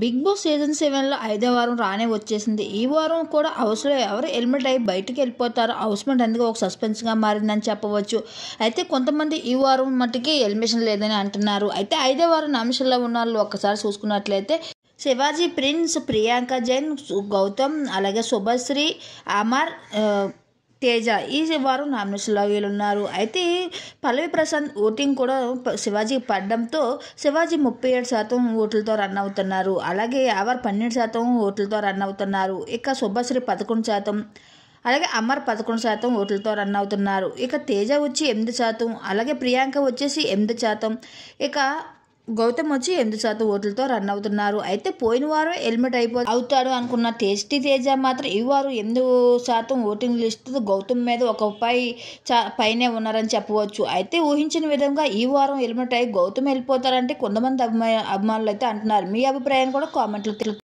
big boss season సెవెన్లో ఐదో వారం రానే వచ్చేసింది ఈ వారం కూడా హౌస్లో ఎవరు హెల్మెట్ అయి బయటకు వెళ్ళిపోతారో మెంట్ అందుకు ఒక సస్పెన్స్గా మారిందని చెప్పవచ్చు అయితే కొంతమంది ఈ వారం మట్టుకి హెల్మిషన్ లేదని అంటున్నారు అయితే ఐదో వారం అంశంలో ఉన్న వాళ్ళు ఒక్కసారి చూసుకున్నట్లయితే శివాజీ ప్రిన్స్ ప్రియాంక జైన్ గౌతమ్ అలాగే శుభశ్రీ అమర్ తేజ ఈ వారు నామినేషన్లో వీళ్ళున్నారు అయితే పల్లవి ప్రశాంత్ ఓటింగ్ కూడా శివాజీ పడడంతో శివాజీ ముప్పై ఏడు శాతం ఓట్లతో రన్ అవుతున్నారు అలాగే ఆవర్ పన్నెండు శాతం ఓట్లతో రన్ అవుతున్నారు ఇక శుభశ్రీ పదకొండు శాతం అలాగే అమర్ పదకొండు శాతం ఓట్లతో రన్ అవుతున్నారు ఇక తేజ వచ్చి ఎనిమిది శాతం అలాగే ప్రియాంక వచ్చేసి ఎనిమిది శాతం ఇక గౌతమ్ వచ్చి ఎనిమిది శాతం ఓట్లతో రన్ అవుతున్నారు అయితే పోయిన వారం హెల్మెట్ అయిపో అవుతాడు అనుకున్న టేస్టీ తేజ మాత్రం ఈ వారం ఎనిమిది శాతం ఓటింగ్ లిస్ట్ గౌతమ్ మీద ఒక పై పైనే ఉన్నారని చెప్పవచ్చు అయితే ఊహించిన విధంగా ఈ వారం హెల్మెట్ అయి గౌతమ్ వెళ్ళిపోతారంటే కొంతమంది అభిమా అభిమానులు అయితే అంటున్నారు మీ అభిప్రాయాన్ని కూడా కామెంట్లు